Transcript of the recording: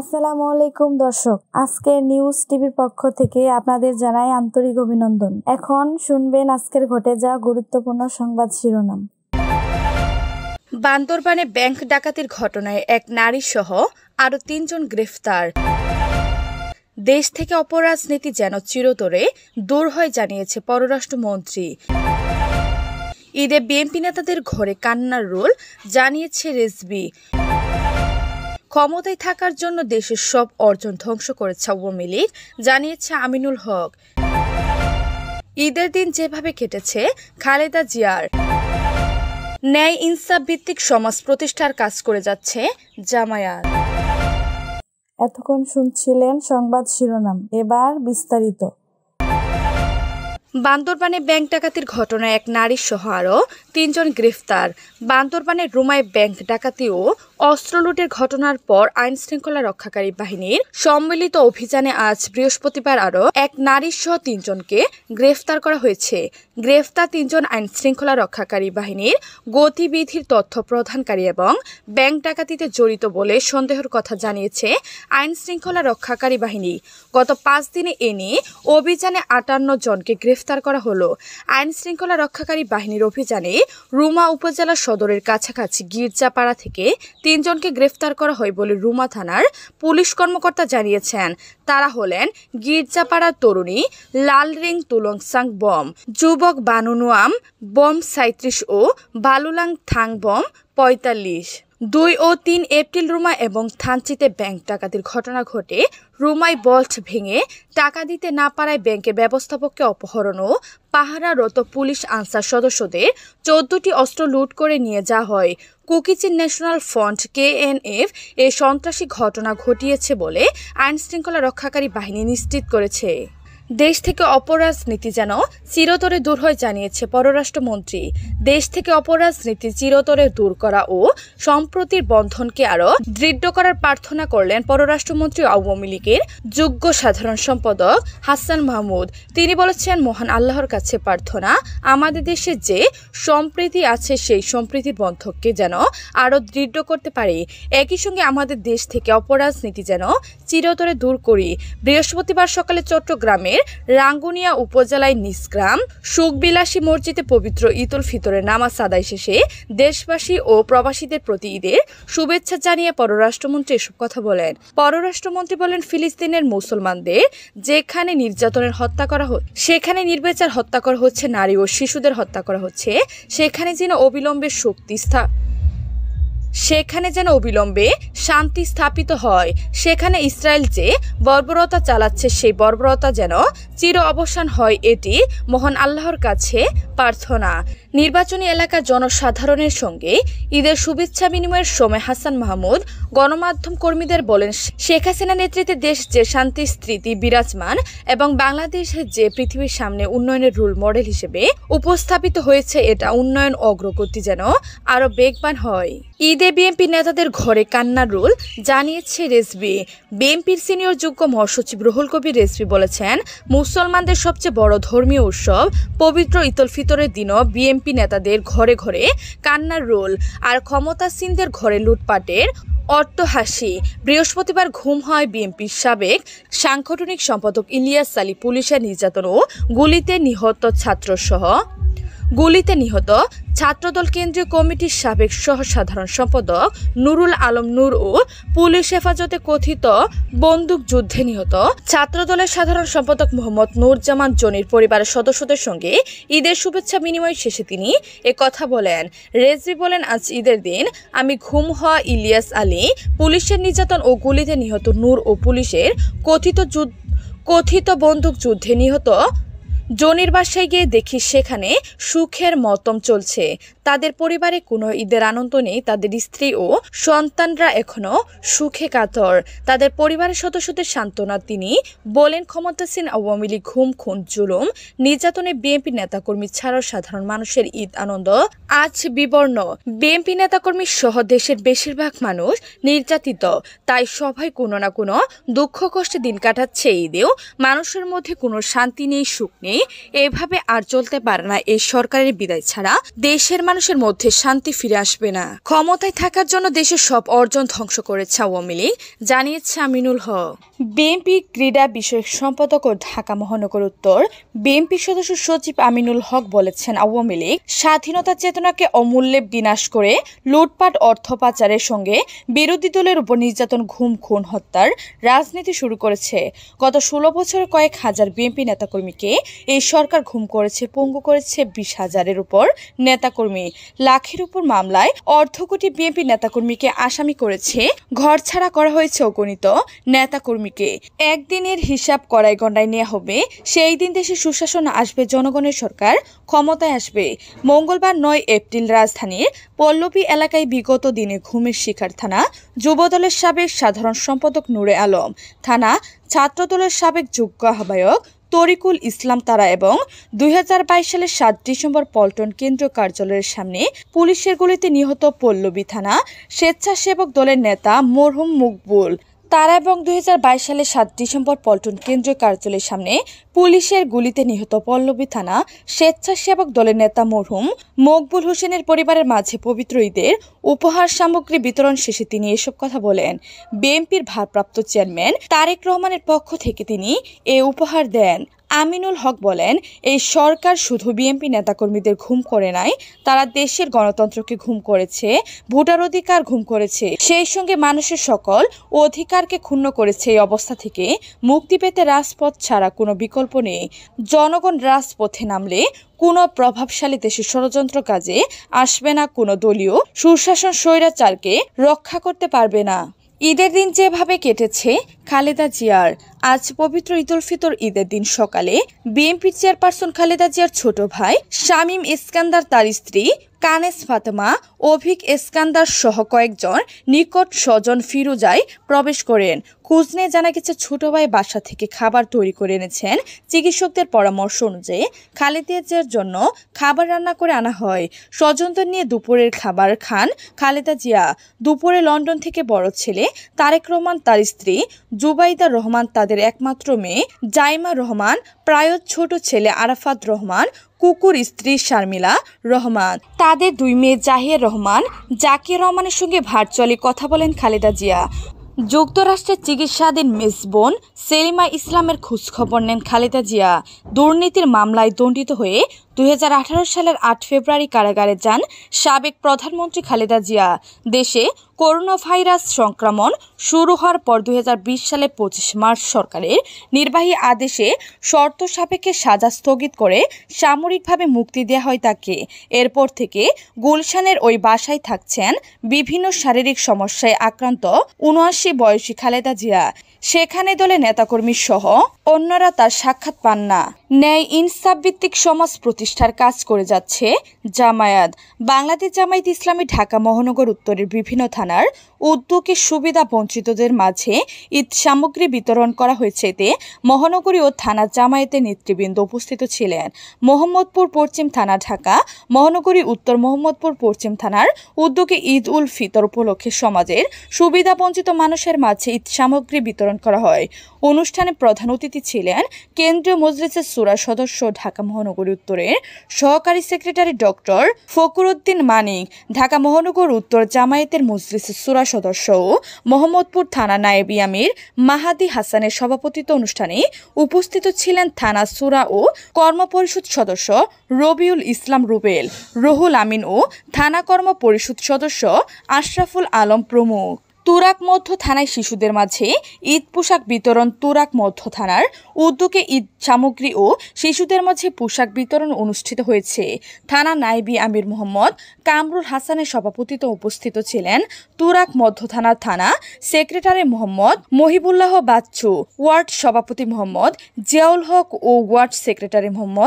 আসসালামু আলাইকুম দর্শক আজকের নিউজ টিভির পক্ষ থেকে আপনাদের জানাই আন্তরিক অভিনন্দন এখন শুনবেন আজকের ঘটে যাওয়া গুরুত্বপূর্ণ সংবাদ শিরোনাম বান্দরবানে ব্যাংক ডাকাতির ঘটনায় এক নারী সহ আরও তিনজন গ্রেফতার দেশ থেকে অপরাজনীতি যেন চিরতরে দূর হয় জানিয়েছে পররাষ্ট্রমন্ত্রী ঈদে বিএনপি নেতাদের ঘরে কান্নার রোল জানিয়েছে রেজবি ক্ষমতায় থাকার জন্য দেশের সব অর্জন ধ্বংস করেছে আওয়ামী লীগ জানিয়েছে আমিনুল হক ঈদের দিন যেভাবে কেটেছে খালেদা জিয়ার ন্যায় ইনসাফ ভিত্তিক সমাজ প্রতিষ্ঠার কাজ করে যাচ্ছে জামায়াত এতক্ষণ শুনছিলেন সংবাদ শিরোনাম এবার বিস্তারিত বান্দরবানে ব্যাংক ডাকাতির ঘটনায় এক নারী সহ আরও তিনজন গ্রেফতার বান্দরবানে রুমায় ব্যাংক ডাকাতি ও অস্ত্র লুটের ঘটনার পর আইন শৃঙ্খলা রক্ষাকারী বাহিনীর সম্মিলিত অভিযানে আজ বৃহস্পতিবার আরও এক নারী সহ তিনজনকে গ্রেফতার করা হয়েছে গ্রেফতার তিনজন আইন শৃঙ্খলা রক্ষাকারী বাহিনীর গতিবিধির তথ্য প্রদানকারী এবং ব্যাংক ডাকাতিতে জড়িত বলে সন্দেহের কথা জানিয়েছে আইন শৃঙ্খলা রক্ষাকারী বাহিনী গত পাঁচ দিনে এনে অভিযানে আটান্ন জনকে গ্রেফতার গ্রেফতার করা হলো আইন শৃঙ্খলা রক্ষাকারী বাহিনীর অভিযানে রুমা উপজেলা সদরের কাছাকাছি গির্জাপাড়া থেকে তিনজনকে গ্রেফতার করা হয় বলে রুমা থানার পুলিশ কর্মকর্তা জানিয়েছেন তারা হলেন গির্জাপাড়ার তরুণী লালরিং তুলংসাং বম যুবক বানুনুয়াম বম সাঁত্রিশ ও বালুলাং থাং বম পঁয়তাল্লিশ দুই ও তিন এপ্রিল রুমা এবং থানচিতে ব্যাংক ডাকাতির ঘটনা ঘটে রুমায় বল্ট ভেঙে টাকা দিতে না পারায় ব্যাংকের ব্যবস্থাপককে অপহরণ ও পাহারারত পুলিশ আনসার সদস্যদের চোদ্দটি অস্ত্র লুট করে নিয়ে যাওয়া হয় কুকিচিন ন্যাশনাল ফ্রন্ট কেএনএফ এ সন্ত্রাসী ঘটনা ঘটিয়েছে বলে আইনশৃঙ্খলা রক্ষাকারী বাহিনী নিশ্চিত করেছে দেশ থেকে অপরাজনীতি যেন চিরতরে দূর হয় জানিয়েছে পররাষ্ট্রমন্ত্রী দেশ থেকে অপরাজনীতি চিরতরে দূর করা ও সম্প্রতির বন্ধনকে আরও দৃঢ় করার প্রার্থনা করলেন পররাষ্ট্রমন্ত্রী আওয়ামী লীগের যোগ্য সাধারণ সম্পাদক হাসান মাহমুদ তিনি বলেছেন মহান আল্লাহর কাছে প্রার্থনা আমাদের দেশে যে সম্প্রীতি আছে সেই সম্প্রীতির বন্ধককে যেন আরও দৃঢ় করতে পারি একই সঙ্গে আমাদের দেশ থেকে অপরাজনীতি যেন চিরতরে দূর করি বৃহস্পতিবার সকালে চট্টগ্রামের রাঙ্গুনিয়া উপজেলায় নিসগ্রাম সুখবিলাসী মসজিদে পবিত্র ইতুল ফিতরের ফজরের নামাজ আদায় শেষে দেশবাসী ও প্রবাসীদের প্রতি ঈদের শুভেচ্ছা জানিয়ে পররাষ্ট্রমন্ত্রী এসব কথা বলেন পররাষ্ট্রমন্ত্রী বলেন ফিলিস্তিনের মুসলমানদের যেখানে নির্যাতনের হত্যা করা হচ্ছে সেখানে নির্বিচার হত্যা করা হচ্ছে নারী ও শিশুদের হত্যা করা হচ্ছে সেখানে যেন অবিলম্বে শক্তি স্থা সেখানে যেন অবিলম্বে শান্তি স্থাপিত হয় সেখানে ইসরায়েল যে বর্বরতা চালাচ্ছে সেই বর্বরতা যেন চির অবসান হয় এটি মহান আল্লাহর কাছে প্রার্থনা নির্বাচনী এলাকা জনসাধারণের সঙ্গে ঈদের শুভেচ্ছা বিনিময়ের সময় হাসান মাহমুদ গণমাধ্যম কর্মীদের বলেন শেখ হাসিনা নেতৃত্বে দেশ যে শান্তি স্থিতি বিরাজমান এবং বাংলাদেশ যে পৃথিবীর সামনে উন্নয়নের রোল মডেল হিসেবে উপস্থাপিত হয়েছে এটা উন্নয়ন অগ্রগতি যেন আরও বেগবান হয় ঈদে বিএনপি নেতাদের ঘরে কান্নার রোল জানিয়েছে রেসবি বিএনপির সিনিয়র যোগ্য মহাসচিব রুহুল কবির রেসবি বলেছেন মুসলমানদের সবচেয়ে বড় ধর্মীয় উৎসব পবিত্র ইতল ফিতরের দিনও বিএমপি বিএনপি নেতাদের ঘরে ঘরে কান্নার রোল আর ক্ষমতাসীনদের ঘরে লুটপাটের অট্টহাসি বৃহস্পতিবার ঘুম হয় বিএনপির সাবেক সাংগঠনিক সম্পাদক ইলিয়াস আলী পুলিশের নির্যাতন ও গুলিতে নিহত ছাত্রসহ গুলিতে নিহত ছাত্রদল কেন্দ্রীয় কমিটির সাবেক সহ সাধারণ সম্পাদক নুরুল আলম নূর ও পুলিশ হেফাজতে কথিত বন্দুক যুদ্ধে নিহত ছাত্রদলের সাধারণ সম্পাদক মোহাম্মদ নুরজামান জনির পরিবারের সদস্যদের সঙ্গে ঈদের শুভেচ্ছা বিনিময় শেষে তিনি কথা বলেন রেজি বলেন আজ ঈদের দিন আমি ঘুম হওয়া ইলিয়াস আলী পুলিশের নির্যাতন ও গুলিতে নিহত নূর ও পুলিশের কথিত যুদ্ধ কথিত বন্দুক যুদ্ধে নিহত জনির বাসায় গিয়ে দেখি সেখানে সুখের মতম চলছে তাদের পরিবারে কোনো ঈদের আনন্দ নেই তাদের স্ত্রী ও সন্তানরা এখনো সুখে কাতর তাদের পরিবারের সদস্যদের সান্ত্বনা তিনি বলেন ক্ষমতাসীন আওয়ামী লীগ ঘুম খুন জুলুম নির্যাতনে বিএনপি নেতাকর্মী ছাড়াও সাধারণ মানুষের ঈদ আনন্দ আজ বিবর্ণ বিএনপি নেতাকর্মী সহ দেশের বেশিরভাগ মানুষ নির্যাতিত তাই সবাই কোনো না কোনো দুঃখ কষ্টে দিন কাটাচ্ছে ঈদেও মানুষের মধ্যে কোনো শান্তি নেই সুখ নেই এভাবে আর চলতে পারে না এই সরকারের বিদায় ছাড়া দেশের মানুষ মানুষের মধ্যে শান্তি ফিরে আসবে না ক্ষমতায় থাকার জন্য দেশের সব অর্জন ধ্বংস করেছে আওয়ামী লীগ জানিয়েছে আমিনুল হক বিএনপি ক্রীড়া বিষয়ক সম্পাদক ও ঢাকা মহানগর উত্তর বিএনপি সদস্য সচিব আমিনুল হক বলেছেন আওয়ামী লীগ স্বাধীনতা চেতনাকে অমূল্যে বিনাশ করে লুটপাট অর্থ পাচারের সঙ্গে বিরোধী দলের উপর নির্যাতন ঘুম খুন হত্যার রাজনীতি শুরু করেছে গত ষোলো বছরে কয়েক হাজার বিএনপি নেতাকর্মীকে এই সরকার ঘুম করেছে পঙ্গু করেছে বিশ হাজারের উপর নেতাকর্মী লাখের উপর মামলায় অর্ধকোটি বিএনপি নেতাকর্মীকে আসামি করেছে ঘর ছাড়া করা হয়েছে অগণিত নেতাকর্মীকে একদিনের হিসাব করায় গণ্ডায় নেওয়া হবে সেই দিন দেশে সুশাসন আসবে জনগণের সরকার ক্ষমতায় আসবে মঙ্গলবার নয় এপ্রিল রাজধানীর পল্লবী এলাকায় বিগত দিনে ঘুমের শিকার থানা যুবদলের সাবেক সাধারণ সম্পাদক নূরে আলম থানা ছাত্রদলের সাবেক যোগ্য আহ্বায়ক তরিকুল ইসলাম তারা এবং দুই সালের সাত ডিসেম্বর পল্টন কেন্দ্রীয় কার্যালয়ের সামনে পুলিশের গুলিতে নিহত পল্লবী থানা স্বেচ্ছাসেবক দলের নেতা মরহুম মুকবুল তারা এবং দুই সালের সাত ডিসেম্বর পল্টন কেন্দ্রীয় কার্যালয়ের সামনে পুলিশের গুলিতে নিহত পল্লবী থানা স্বেচ্ছাসেবক দলের নেতা মরহুম মকবুল হোসেনের পরিবারের মাঝে পবিত্র ঈদের উপহার সামগ্রী বিতরণ শেষে তিনি এসব কথা বলেন বিএনপির ভারপ্রাপ্ত চেয়ারম্যান তারেক রহমানের পক্ষ থেকে তিনি এ উপহার দেন আমিনুল হক বলেন এই সরকার শুধু বিএনপি নেতাকর্মীদের ঘুম করে নাই তারা দেশের গণতন্ত্রকে ঘুম করেছে ভোটার অধিকার ঘুম করেছে সেই সঙ্গে মানুষের সকল অধিকারকে ক্ষুণ্ণ করেছে এই অবস্থা থেকে মুক্তি পেতে রাজপথ ছাড়া কোনো বিকল্প নেই জনগণ রাজপথে নামলে কোনো প্রভাবশালী দেশের ষড়যন্ত্র কাজে আসবে না কোনো দলীয় সুশাসন স্বৈরাচারকে রক্ষা করতে পারবে না ঈদের দিন যেভাবে কেটেছে খালেদা জিয়ার আজ পবিত্র ঈদুল ফিতর ঈদের দিন সকালে বিএনপি চেয়ারপারসন খালেদা জিয়ার ছোট ভাই শামীম ইস্কান্দার তার স্ত্রী কানেস ফাতেমা অভিক এসকান্দার সহ কয়েকজন নিকট স্বজন ফিরুজায় প্রবেশ করেন কুজনে জানা গেছে ছোট ভাই বাসা থেকে খাবার তৈরি করে এনেছেন চিকিৎসকদের পরামর্শ অনুযায়ী খালেদিয়াজের জন্য খাবার রান্না করে আনা হয় স্বজনদের নিয়ে দুপুরের খাবার খান খালেদা জিয়া দুপুরে লন্ডন থেকে বড় ছেলে তারেক রহমান তার স্ত্রী জুবাইদা রহমান তাদের একমাত্র মেয়ে জাইমা রহমান প্রায় ছোট ছেলে আরাফাত রহমান কুকুর স্ত্রী শারমিলা রহমান তাদের দুই মেয়ে জাহির রহমান জাকির রহমানের সঙ্গে ভার্চুয়ালি কথা বলেন খালেদা জিয়া যুক্তরাষ্ট্রের চিকিৎসাধীন মেজবোন সেলিমা ইসলামের খোঁজখবর নেন খালেদা জিয়া দুর্নীতির মামলায় দণ্ডিত হয়ে দু সালের আট ফেব্রুয়ারি কারাগারে যান সাবেক প্রধানমন্ত্রী খালেদা জিয়া দেশে করোনা ভাইরাস সংক্রমণ শুরু হওয়ার পর দু সালে পঁচিশ মার্চ সরকারের নির্বাহী আদেশে শর্ত সাপেক্ষে সাজা স্থগিত করে সামরিকভাবে মুক্তি দেওয়া হয় তাকে এরপর থেকে গুলশানের ওই বাসায় থাকছেন বিভিন্ন শারীরিক সমস্যায় আক্রান্ত উনআশি বয়সী খালেদা জিয়া সেখানে দলে নেতাকর্মী সহ অন্যরা তার সাক্ষাৎ পান না ন্যায় ইনসাফ ভিত্তিক সমাজ প্রতিষ্ঠার কাজ করে যাচ্ছে জামায়াত বাংলাদেশ জামায়াত ইসলামী ঢাকা মহানগর উত্তরের বিভিন্ন থানার উদ্যোগে সুবিধা বঞ্চিতদের মাঝে ঈদ সামগ্রী বিতরণ করা হয়েছে এতে মহানগরী ও থানা জামায়াতের নেতৃবৃন্দ উপস্থিত ছিলেন মোহাম্মদপুর পশ্চিম থানা ঢাকা মহানগরী উত্তর মোহাম্মদপুর পশ্চিম থানার উদ্যোগে ঈদ উল ফিতর উপলক্ষে সমাজের সুবিধা বঞ্চিত মানুষের মাঝে ঈদ সামগ্রী বিতরণ বিতরণ করা হয় অনুষ্ঠানে প্রধান অতিথি ছিলেন কেন্দ্রীয় মজলিসের সুরা সদস্য ঢাকা মহানগরী উত্তরের সহকারী সেক্রেটারি ডক্টর উদ্দিন মানিক ঢাকা মহানগর উত্তর জামায়াতের মজলিসের সুরা সদস্য মোহাম্মদপুর থানা নায়েব ইয়ামির মাহাদি হাসানের সভাপতিত্ব অনুষ্ঠানে উপস্থিত ছিলেন থানা সুরা ও কর্মপরিষদ সদস্য রবিউল ইসলাম রুবেল রুহুল আমিন ও থানা কর্ম পরিষদ সদস্য আশরাফুল আলম প্রমুখ তুরাক মধ্য থানায় শিশুদের মাঝে ঈদ পোশাক বিতরণ তুরাক মধ্য থানার উদ্যোগে ঈদ সামগ্রী ও শিশুদের মাঝে পোশাক বিতরণ অনুষ্ঠিত হয়েছে থানা নাইবি আমির মোহাম্মদ কামরুল হাসানের সভাপতিত্ব উপস্থিত ছিলেন তুরাক মধ্য থানার থানা সেক্রেটারি মোহাম্মদ মহিবুল্লাহ বাচ্চু ওয়ার্ড সভাপতি মোহাম্মদ জিয়াউল হক ও ওয়ার্ড সেক্রেটারি মোহাম্মদ